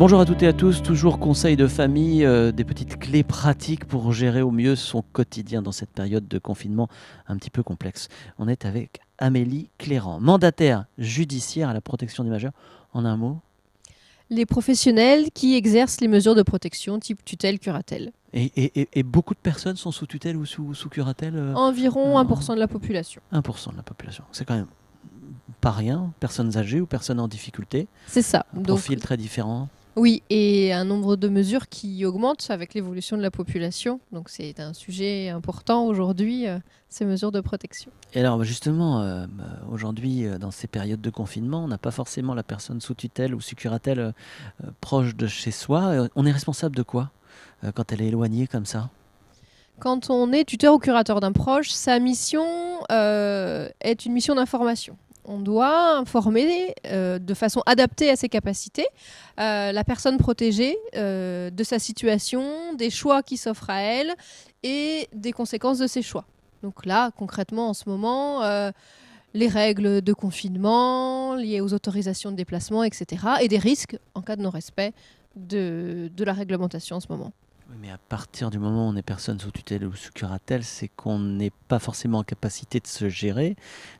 Bonjour à toutes et à tous, toujours conseil de famille, euh, des petites clés pratiques pour gérer au mieux son quotidien dans cette période de confinement un petit peu complexe. On est avec Amélie Cléran, mandataire judiciaire à la protection des majeurs. En un mot Les professionnels qui exercent les mesures de protection type tutelle, curatelle. Et, et, beaucoup de personnes sont sous tutelle ou sous, sous curatelle euh Environ 1% de la population. 1% de la population, c'est quand même pas rien, personnes âgées ou personnes en difficulté. C'est ça. Un Donc, profil très différent. Oui, et un nombre de mesures qui augmentent avec l'évolution de la population. Donc c'est un sujet important aujourd'hui, euh, ces mesures de protection. Et alors bah, justement, euh, bah, aujourd'hui, euh, dans ces périodes de confinement, on n'a pas forcément la personne sous tutelle ou sous curatelle proche de chez soi. On est responsable de quoi quand elle est éloignée comme ça Quand on est tuteur ou curateur d'un proche, sa mission est une mission d'information on doit former euh, de façon adaptée à ses capacités euh, la personne protégée euh, de sa situation, des choix qui s'offrent à elle et des conséquences de ses choix. Donc là, concrètement, en ce moment, les règles de confinement liées aux autorisations de déplacement, etc., et des risques en cas de non-respect de la réglementation en ce moment mais à partir du moment où on est personne sous tutelle ou sous curatelle, c'est qu'on n'est pas forcément en capacité de se gérer.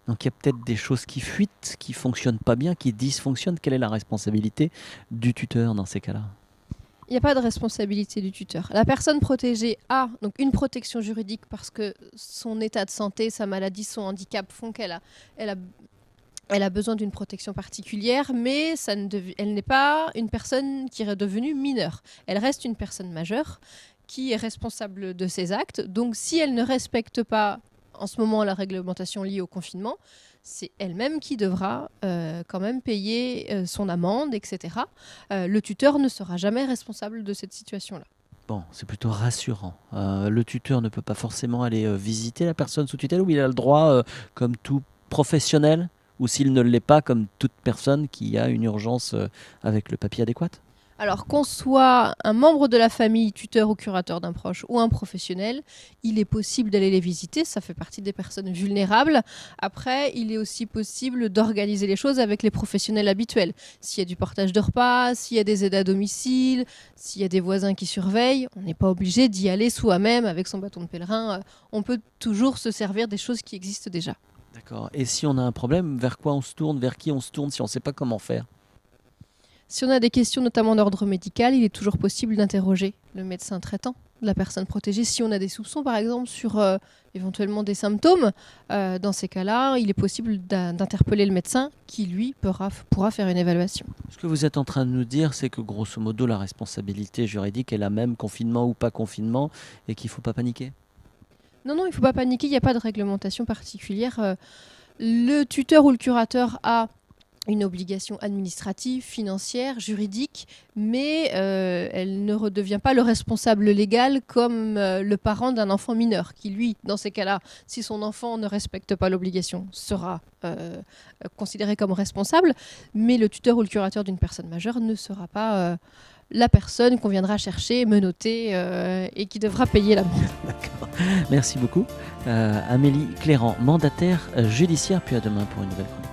Donc il y a peut-être des choses qui fuitent, qui fonctionnent pas bien, qui dysfonctionnent. Quelle est la responsabilité du tuteur dans ces cas-là il n'y a pas de responsabilité du tuteur. La personne protégée a donc une protection juridique parce que son état de santé, sa maladie, son handicap font qu'elle a, elle a elle a besoin d'une protection particulière, mais elle n'est pas une personne qui est devenue mineure. Elle reste une personne majeure qui est responsable de ses actes. Donc si elle ne respecte pas en ce moment la réglementation liée au confinement, c'est elle-même qui devra euh, quand même payer euh, son amende, etc. Euh, le tuteur ne sera jamais responsable de cette situation-là. Bon, c'est plutôt rassurant. le tuteur ne peut pas forcément aller visiter la personne sous tutelle ou il a le droit, comme tout professionnel, ou s'il ne l'est pas, comme toute personne qui a une urgence euh, avec le papier adéquat alors qu'on soit un membre de la famille, tuteur ou curateur d'un proche ou un professionnel, il est possible d'aller les visiter, ça fait partie des personnes vulnérables. Après, il est aussi possible d'organiser les choses avec les professionnels habituels. S'il y a du portage de repas, s'il y a des aides à domicile, s'il y a des voisins qui surveillent, on n'est pas obligé d'y aller soi-même avec son bâton de pèlerin. Euh, on peut toujours se servir des choses qui existent déjà. D'accord. Et si on a un problème, vers quoi on se tourne, vers qui on se tourne si on ne sait pas comment faire Si on a des questions, notamment d'ordre médical, il est toujours possible d'interroger le médecin traitant la personne protégée. Si on a des soupçons, par exemple, sur euh, éventuellement des symptômes, euh, dans ces cas-là, il est possible d'interpeller le médecin qui, lui, pourra, pourra, faire une évaluation. Ce que vous êtes en train de nous dire, c'est que grosso modo, la responsabilité juridique est la même, confinement ou pas confinement, et qu'il ne faut pas paniquer non, non, il ne faut pas paniquer, il n'y a pas de réglementation particulière. Euh, le tuteur ou le curateur a une obligation administrative, financière, juridique, mais euh, elle ne redevient pas le responsable légal comme euh, le parent d'un enfant mineur, qui lui, dans ces cas-là, si son enfant ne respecte pas l'obligation, sera euh, considéré comme responsable, mais le tuteur ou le curateur d'une personne majeure ne sera pas la personne qu'on viendra chercher, menoter et qui devra payer la l'amende. Merci beaucoup. Amélie Cléran, mandataire judiciaire, puis à demain pour une nouvelle chronique.